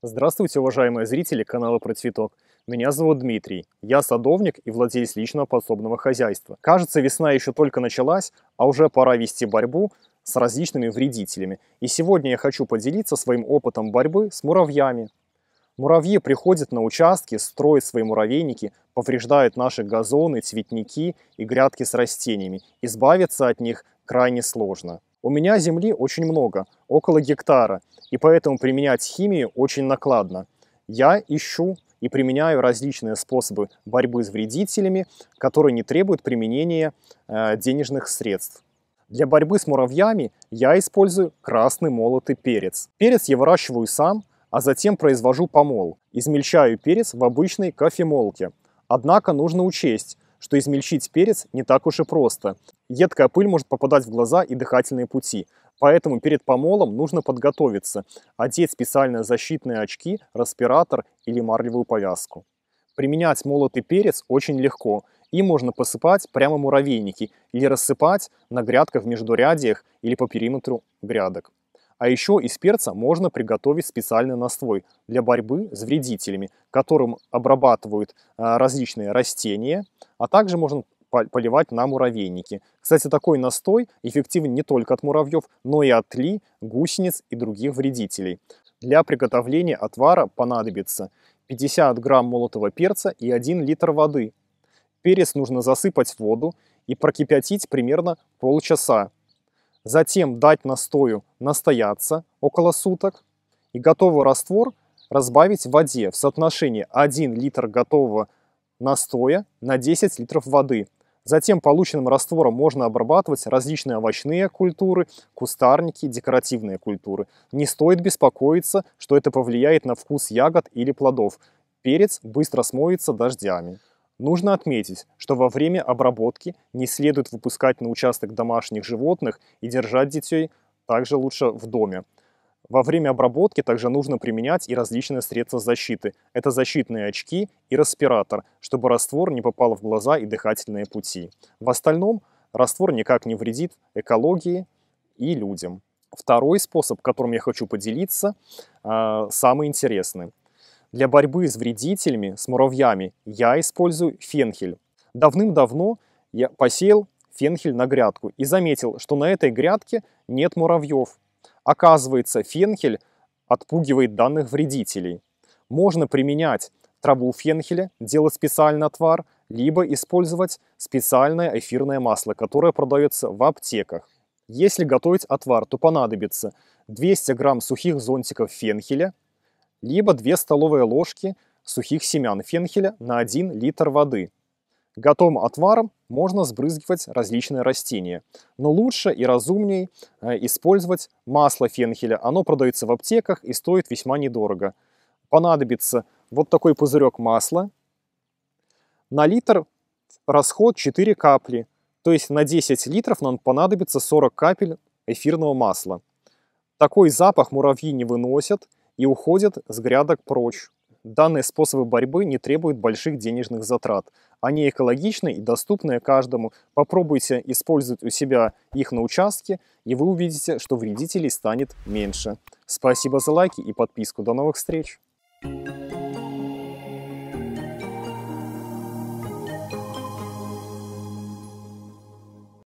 Здравствуйте, уважаемые зрители канала Про Цветок. Меня зовут Дмитрий. Я садовник и владелец личного подсобного хозяйства. Кажется, весна еще только началась, а уже пора вести борьбу с различными вредителями. И сегодня я хочу поделиться своим опытом борьбы с муравьями. Муравьи приходят на участки, строят свои муравейники, повреждают наши газоны, цветники и грядки с растениями. Избавиться от них крайне сложно. У меня земли очень много, около гектара, и поэтому применять химию очень накладно. Я ищу и применяю различные способы борьбы с вредителями, которые не требуют применения э, денежных средств. Для борьбы с муравьями я использую красный молотый перец. Перец я выращиваю сам, а затем произвожу помол. Измельчаю перец в обычной кофемолке. Однако нужно учесть, что измельчить перец не так уж и просто. Едкая пыль может попадать в глаза и дыхательные пути. Поэтому перед помолом нужно подготовиться, одеть специальные защитные очки, респиратор или марлевую повязку. Применять молотый перец очень легко. Им можно посыпать прямо муравейники или рассыпать на грядках в междурядиях или по периметру грядок. А еще из перца можно приготовить специальный настрой для борьбы с вредителями, которым обрабатывают а, различные растения, а также можно поливать на муравейники. Кстати, такой настой эффективен не только от муравьев, но и от ли, гусениц и других вредителей. Для приготовления отвара понадобится 50 грамм молотого перца и 1 литр воды. Перец нужно засыпать в воду и прокипятить примерно полчаса. Затем дать настою настояться около суток и готовый раствор разбавить в воде в соотношении 1 литр готового настоя на 10 литров воды. Затем полученным раствором можно обрабатывать различные овощные культуры, кустарники, декоративные культуры. Не стоит беспокоиться, что это повлияет на вкус ягод или плодов. Перец быстро смоется дождями. Нужно отметить, что во время обработки не следует выпускать на участок домашних животных и держать детей также лучше в доме. Во время обработки также нужно применять и различные средства защиты. Это защитные очки и респиратор, чтобы раствор не попал в глаза и дыхательные пути. В остальном раствор никак не вредит экологии и людям. Второй способ, которым я хочу поделиться, а, самый интересный. Для борьбы с вредителями, с муравьями, я использую фенхель. Давным-давно я посеял фенхель на грядку и заметил, что на этой грядке нет муравьев. Оказывается, фенхель отпугивает данных вредителей. Можно применять траву фенхеля, делать специальный отвар, либо использовать специальное эфирное масло, которое продается в аптеках. Если готовить отвар, то понадобится 200 грамм сухих зонтиков фенхеля, либо 2 столовые ложки сухих семян фенхеля на 1 литр воды. Готовым отваром можно сбрызгивать различные растения, но лучше и разумней э, использовать масло фенхеля. Оно продается в аптеках и стоит весьма недорого. Понадобится вот такой пузырек масла. На литр расход 4 капли, то есть на 10 литров нам понадобится 40 капель эфирного масла. Такой запах муравьи не выносят, и уходят с грядок прочь. Данные способы борьбы не требуют больших денежных затрат. Они экологичны и доступны каждому. Попробуйте использовать у себя их на участке, и вы увидите, что вредителей станет меньше. Спасибо за лайки и подписку. До новых встреч! Thank you.